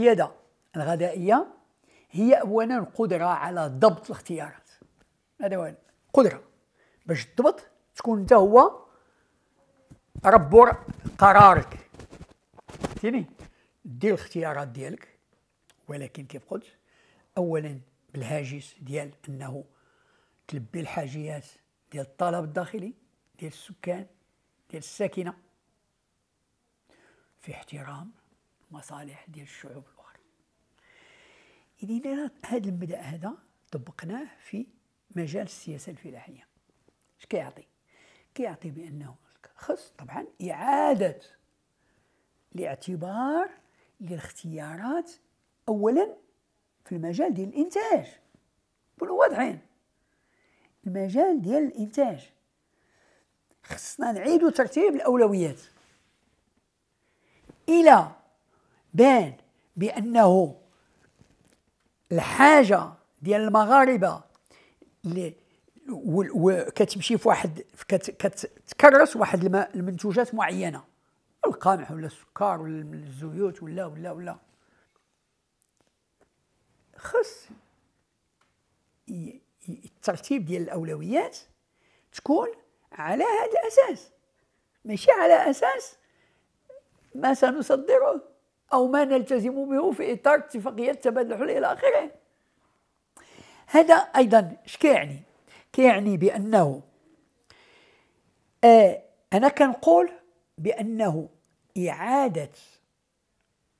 السيادة الغذائية هي أولا قدرة على ضبط الاختيارات هذا هو قدرة باش تضبط تكون أنت هو رب قرارك فهمتني دير الاختيارات ديالك ولكن كيف قلت أولا بالهاجس ديال أنه تلبي الحاجيات ديال الطلب الداخلي ديال السكان ديال الساكنة في احترام مصالح ديال الشعوب الاخرى اذا هذا المبدا هذا طبقناه في مجال السياسه الفلاحيه اش كيعطي كيعطي بانه خص طبعا اعاده الاعتبار للاختيارات اولا في المجال ديال الانتاج كونوا واضحين المجال ديال الانتاج خصنا نعيدوا ترتيب الاولويات الى بان بانه الحاجه ديال المغاربه اللي وكتمشي في واحد كتكرس واحد المنتوجات معينه القمح ولا السكر ولا الزيوت ولا ولا ولا خص الترتيب ديال الاولويات تكون على هذا الاساس ماشي على اساس ما سنصدره أو ما نلتزم به في إطار اتفاقية تبادل الحلول إلى آخره هذا أيضا اش كيعني؟ كيعني بأنه آه أنا كنقول بأنه إعادة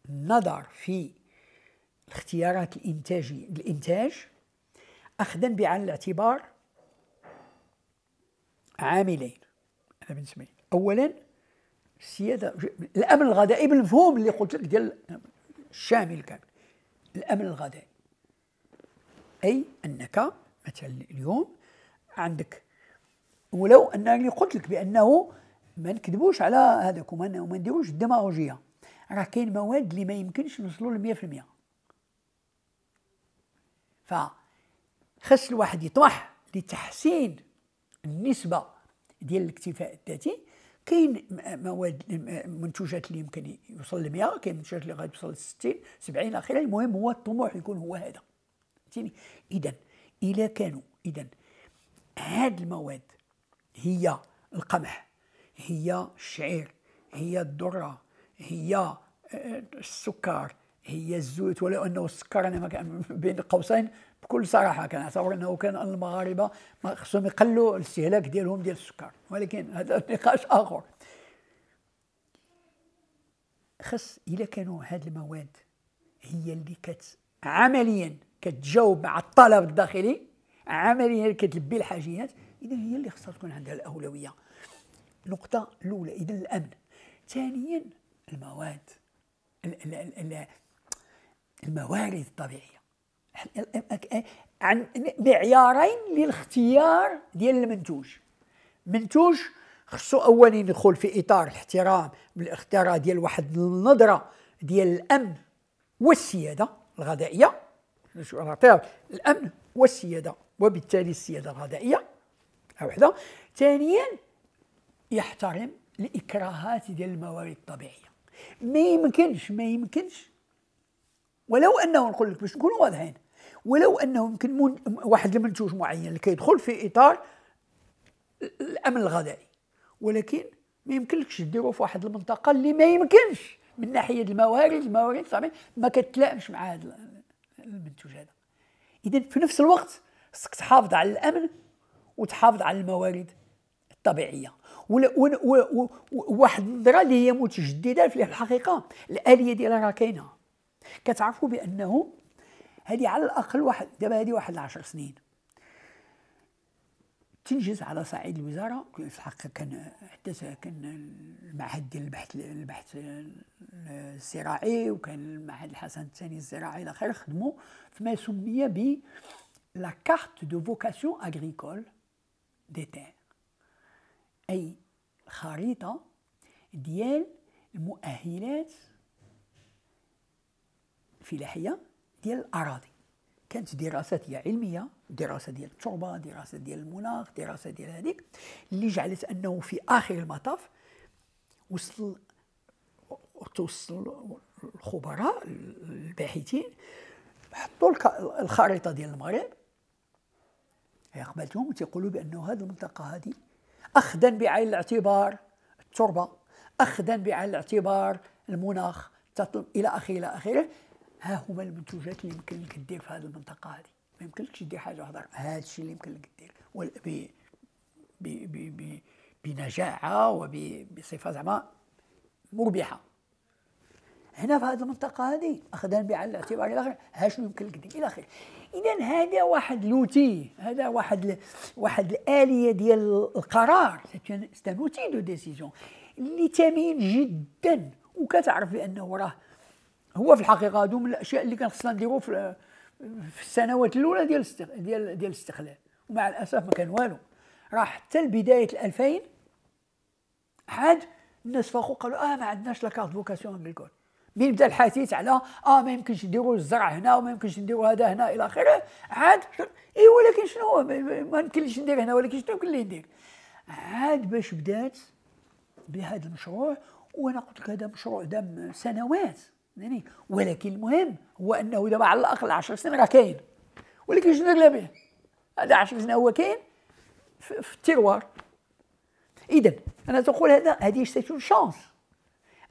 النظر في الاختيارات الإنتاجية الإنتاج أخذا بعين الاعتبار عاملين أنا بالنسبة أولا السياده الامن الغذائي بالمفهوم اللي قلت لك ديال الشامل كامل الامن الغذائي اي انك مثلا اليوم عندك ولو انني قلت لك بانه ما نكذبوش على هذاك وما وما نديروش الديماغوجيه راه كاين مواد اللي ما يمكنش نوصلوا ل 100% ف خص الواحد يطمح لتحسين النسبه ديال الاكتفاء الذاتي كاين مواد منتوجات اللي يمكن يوصل ل 100 كاين منتوجات اللي غادي توصل ل 60 70 اخره المهم هو الطموح يكون هو هذا فهمتيني اذا الا كانوا اذا هاد المواد هي القمح هي الشعير هي الذره هي آه، السكر هي الزوت ولو انه ما كان بين قوسين بكل صراحه كان اعتبر انه كان المغاربه ما خصهم يقلوا الاستهلاك ديالهم ديال السكر ولكن هذا نقاش اخر خص الا كانوا هاد المواد هي اللي كت عمليا كتجاوب مع الطلب الداخلي عمليا كتلبي الحاجيات اذا هي اللي خصها تكون عندها الاولويه نقطة الاولى اذا الامن ثانيا المواد ال ال ال الموارد الطبيعيه عن معيارين للاختيار ديال المنتوج منتوج خصو اولا يدخل في اطار الاحترام بالاختيار ديال واحد النظره ديال الامن والسياده الغذائيه الامن والسياده وبالتالي السياده الغذائيه وحده ثانيا يحترم الاكراهات ديال الموارد الطبيعيه ما يمكنش ما يمكنش ولو انه نقول لك باش نكونوا واضحين ولو انه يمكن من واحد المنتوج معين اللي كيدخل في اطار الامن الغذائي ولكن ما يمكنلكش ديرو في واحد المنطقه اللي ما يمكنش من ناحيه الموارد الموارد صافي ما كتلائمش مع هذا المنتوج هذا اذا في نفس الوقت خصك تحافظ على الامن وتحافظ على الموارد الطبيعيه وواحد النظره اللي هي متجدده في الحقيقه الاليه ديالها راه كاينه كتعرفوا بانه هذه على الاقل واحد دابا هذه واحد 10 سنين تنجز على صعيد الوزاره في الحقيقه كان حتى كان المعهد ديال البحث البحث الزراعي وكان المعهد الحسن الثاني الزراعي الى اخره خدموا فيما سمي ب لا كارت دو فوكاسيون اغريكول دي تير اي خريطه ديال المؤهلات الفلاحيه ديال الاراضي كانت دراسات هي علميه دراسه ديال التربه دراسه ديال المناخ دراسه ديال هذيك اللي جعلت انه في اخر المطاف وصل توصل الخبراء الباحثين حطوا الخريطه ديال المغرب هي قبلتهم وتيقولوا بانه هذه المنطقه هذه اخذا بعين الاعتبار التربه اخذا بعين الاعتبار المناخ الى اخره الى اخره ها هما المنتوجات اللي يمكن لك دير في هذه المنطقه هذه ما يمكنلكش دير حاجه اخرى هذا الشيء اللي يمكن لك دير بنجاعه وبصفه زعما مربحه هنا في هذه المنطقه هذه اخذا بعين الاعتبار الى اخره ها شنو يمكن لك دير الى اخره اذا هذا واحد لوتي هذا واحد ل... واحد الاليه ديال القرار سيت ان اوتي دو ديسيزيون اللي ثمين جدا وكتعرف بانه راه هو في الحقيقه هادو من الاشياء اللي كان خصنا نديرو في السنوات الاولى ديال ديال ديال الاستقلال ومع الاسف ما كان والو راه حتى لبدايه 2000 عاد الناس فاقوا قالوا اه ما عندناش لا كارت فوكاسيون بالكل من بدا الحديث على اه ما يمكنش نديروا الزرع هنا وما يمكنش نديروا هذا هنا الى اخره عاد اي ولكن شنو ما يمكنش ندير هنا ولكن شنو يمكن لي ندير عاد باش بدات بهذا المشروع وانا قلت لك هذا مشروع دام سنوات ولكن المهم هو انه دابا على الاقل 10 سنين راه كاين ولكن شنو داك به هذا 10 سنين هو كاين في التيروار اذا انا تقول هذا هذه سي شانس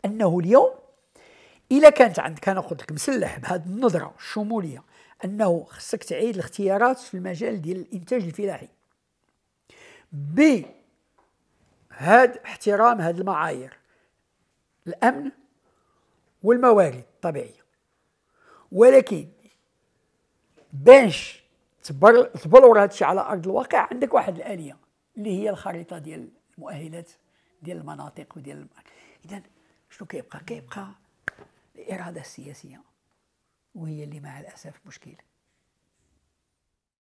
انه اليوم الا كانت عندك انا قلت لك مسلح بهذه النظره الشموليه انه خصك تعيد الاختيارات في المجال ديال الانتاج الفلاحي ب هاد احترام هاد المعايير الامن والموارد الطبيعيه ولكن باش تبلور هادشي على ارض الواقع عندك واحد الاليه اللي هي الخريطه ديال المؤهلات ديال المناطق وديال اذا شنو كيبقى كيبقى الاراده السياسيه وهي اللي مع الاسف مشكله